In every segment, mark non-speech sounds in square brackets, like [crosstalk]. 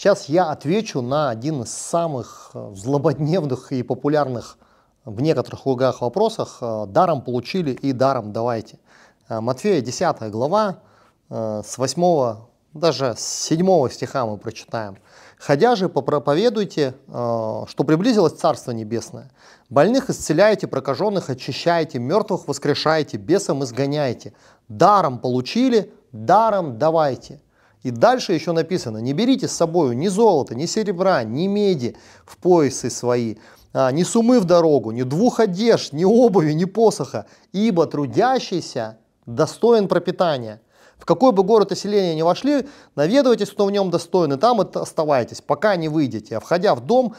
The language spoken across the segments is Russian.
Сейчас я отвечу на один из самых э, злободневных и популярных в некоторых лугах вопросах э, «даром получили» и «даром давайте». Э, Матфея 10 глава, с 8, даже с 7 стиха мы прочитаем. «Ходя же, проповедуйте, что приблизилось Царство Небесное. Больных исцеляйте, прокаженных очищаете, мертвых воскрешаете, бесом изгоняете. Даром получили, даром давайте». И дальше еще написано, не берите с собой ни золота, ни серебра, ни меди в поясы свои, а, ни сумы в дорогу, ни двух одежд, ни обуви, ни посоха, ибо трудящийся достоин пропитания. В какой бы город и селение не вошли, наведывайтесь, кто в нем достоин, и там оставайтесь, пока не выйдете. А входя в дом,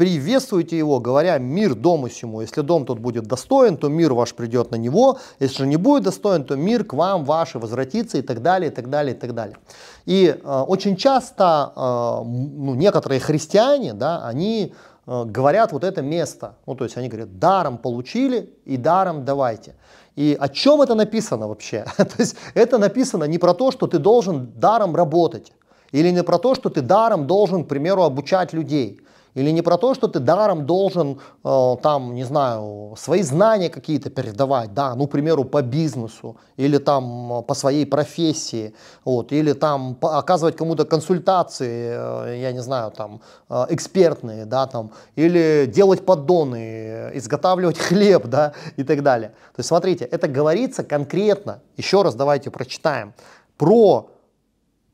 приветствуйте его, говоря «мир дому сему». Если дом тот будет достоин, то мир ваш придет на него, если же не будет достоин, то мир к вам ваш возвратится и так далее, и так далее, и так далее. И э, очень часто э, ну, некоторые христиане, да, они э, говорят вот это место, ну то есть они говорят «даром получили и даром давайте». И о чем это написано вообще? [laughs] то есть это написано не про то, что ты должен даром работать, или не про то, что ты даром должен, к примеру, обучать людей – или не про то, что ты даром должен э, там, не знаю, свои знания какие-то передавать, да, ну, к примеру, по бизнесу, или там э, по своей профессии, вот, или там по, оказывать кому-то консультации, э, я не знаю, там, э, экспертные, да, там, или делать поддоны, э, изготавливать [laughs] хлеб, да, и так далее. То есть, смотрите, это говорится конкретно, еще раз давайте прочитаем, про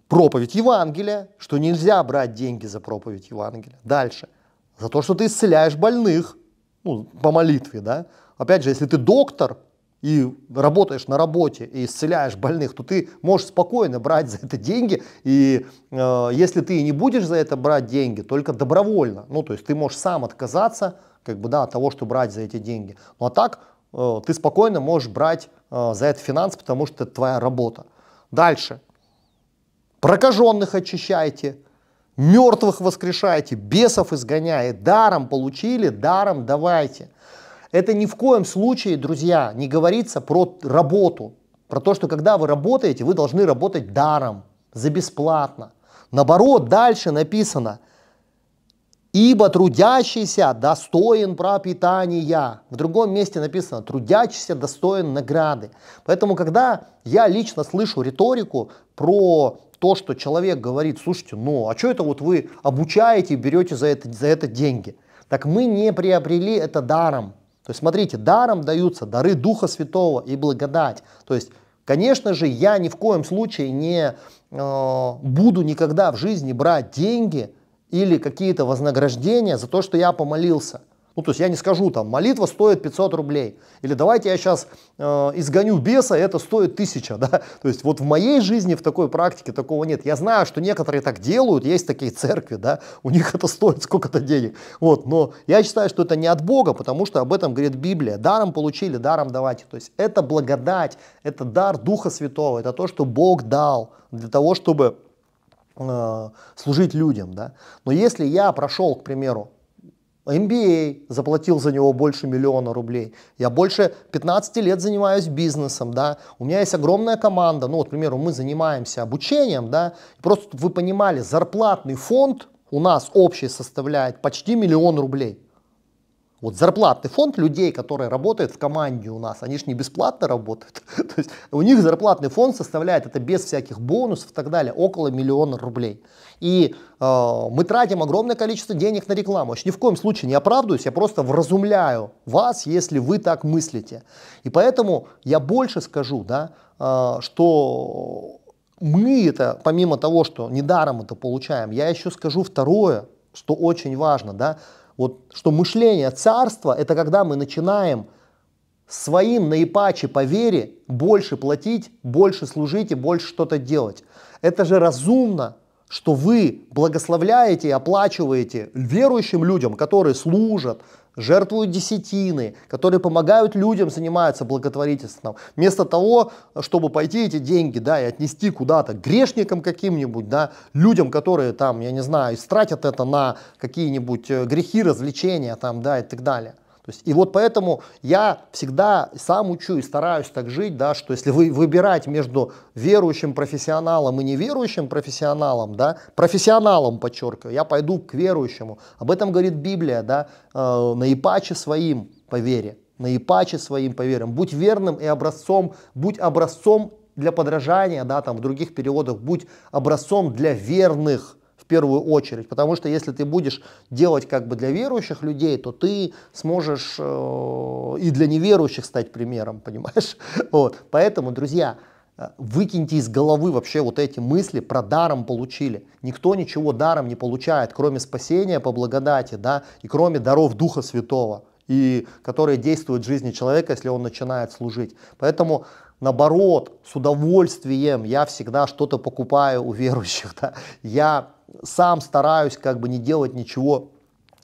проповедь Евангелия, что нельзя брать деньги за проповедь Евангелия. Дальше. За то, что ты исцеляешь больных, ну, по молитве, да. Опять же, если ты доктор и работаешь на работе и исцеляешь больных, то ты можешь спокойно брать за это деньги. И э, если ты не будешь за это брать деньги, только добровольно. Ну, то есть ты можешь сам отказаться, как бы, да, от того, что брать за эти деньги. Ну, а так э, ты спокойно можешь брать э, за это финанс, потому что это твоя работа. Дальше прокаженных очищайте, мертвых воскрешайте, бесов изгоняя, даром получили, даром давайте. Это ни в коем случае, друзья, не говорится про работу, про то, что когда вы работаете, вы должны работать даром, за бесплатно. Наоборот, дальше написано, ибо трудящийся достоин пропитания. В другом месте написано, трудящийся достоин награды. Поэтому, когда я лично слышу риторику про то, что человек говорит, слушайте, ну а что это вот вы обучаете, и берете за это, за это деньги? Так мы не приобрели это даром. То есть смотрите, даром даются дары Духа Святого и благодать. То есть, конечно же, я ни в коем случае не э, буду никогда в жизни брать деньги или какие-то вознаграждения за то, что я помолился. Ну, то есть я не скажу там, молитва стоит 500 рублей, или давайте я сейчас э, изгоню беса, это стоит 1000, [laughs] да. То есть вот в моей жизни в такой практике такого нет. Я знаю, что некоторые так делают, есть такие церкви, да, у них [laughs] это стоит сколько-то денег. Вот, но я считаю, что это не от Бога, потому что об этом говорит Библия. Даром получили, даром давайте. То есть это благодать, это дар Духа Святого, это то, что Бог дал для того, чтобы э, служить людям, да. Но если я прошел, к примеру, MBA, а заплатил за него больше миллиона рублей. Я больше 15 лет занимаюсь бизнесом, да, у меня есть огромная команда, ну, вот, к примеру, мы занимаемся обучением, да, просто вы понимали, зарплатный фонд у нас общий составляет почти миллион рублей. Вот зарплатный фонд людей, которые работают в команде у нас, они же не бесплатно работают. [laughs] То есть у них зарплатный фонд составляет, это без всяких бонусов и так далее, около миллиона рублей. И э, мы тратим огромное количество денег на рекламу. Я ни в коем случае не оправдываюсь, я просто вразумляю вас, если вы так мыслите. И поэтому я больше скажу, да, э, что мы это, помимо того, что недаром это получаем, я еще скажу второе, что очень важно, да, вот что мышление царства – это когда мы начинаем своим наипаче по вере больше платить, больше служить и больше что-то делать. Это же разумно, что вы благословляете и оплачиваете верующим людям, которые служат, жертвуют десятины, которые помогают людям, занимаются благотворительством, вместо того, чтобы пойти эти деньги, да, и отнести куда-то грешникам каким-нибудь, да, людям, которые там, я не знаю, истратят это на какие-нибудь э, грехи, развлечения там, да, и так далее. То есть, и вот поэтому я всегда сам учу и стараюсь так жить, да, что если вы выбирать между верующим профессионалом и неверующим профессионалом, да, профессионалом, подчеркиваю, я пойду к верующему. Об этом говорит Библия, да, э, на своим по вере, на своим по верам. Будь верным и образцом, будь образцом для подражания, да, там в других переводах, будь образцом для верных, первую очередь, потому что если ты будешь делать как бы для верующих людей, то ты сможешь э, и для неверующих стать примером, [laughs] понимаешь? Вот. Поэтому, друзья, э, Выкиньте из головы вообще вот эти мысли про даром получили. Никто ничего даром не получает, кроме спасения по благодати, да, и кроме даров Духа Святого, и которые действуют в жизни человека, если он начинает служить. Поэтому наоборот, с удовольствием я всегда что-то покупаю у верующих. [laughs] Да. Я сам стараюсь как бы не делать ничего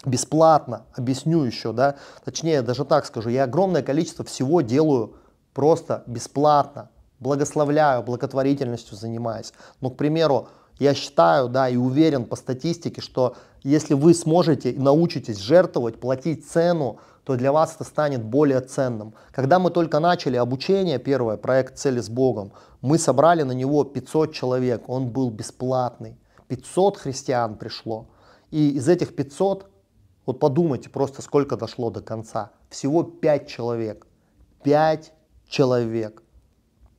бесплатно, объясню еще, да, точнее, даже так скажу, я огромное количество всего делаю просто бесплатно, благословляю, благотворительностью занимаюсь. Но, к примеру, я считаю, да, и уверен по статистике, что если вы сможете и научитесь жертвовать, платить цену, то для вас это станет более ценным. Когда мы только начали обучение, первое, проект «Цели с Богом», мы собрали на него 500 человек, он был бесплатный. 500 христиан пришло. И из этих 500, вот подумайте просто, сколько дошло до конца. Всего 5 человек. 5 человек.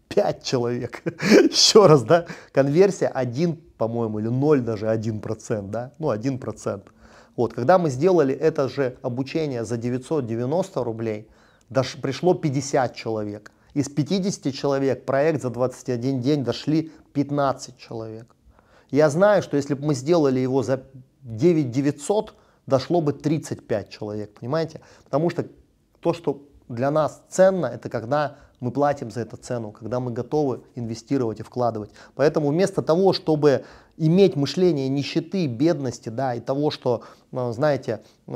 5 человек. [laughs] Еще раз, да, конверсия 1, по-моему, или 0 даже 1%, да, ну 1%. Вот, когда мы сделали это же обучение за 990 рублей, даже пришло 50 человек. Из 50 человек проект за 21 день дошли 15 человек. Я знаю, что если бы мы сделали его за 9 900, дошло бы 35 человек, понимаете? Потому что то, что для нас ценно, это когда мы платим за эту цену, когда мы готовы инвестировать и вкладывать. Поэтому вместо того, чтобы иметь мышление нищеты, бедности, да, и того, что, э, знаете, э,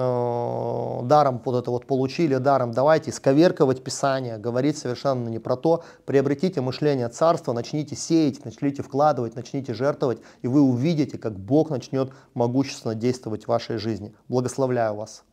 даром вот это вот получили, даром давайте, сковерковать Писание, говорить совершенно не про то, приобретите мышление царства, начните сеять, начните вкладывать, начните жертвовать, и вы увидите, как Бог начнет могущественно действовать в вашей жизни. Благословляю вас.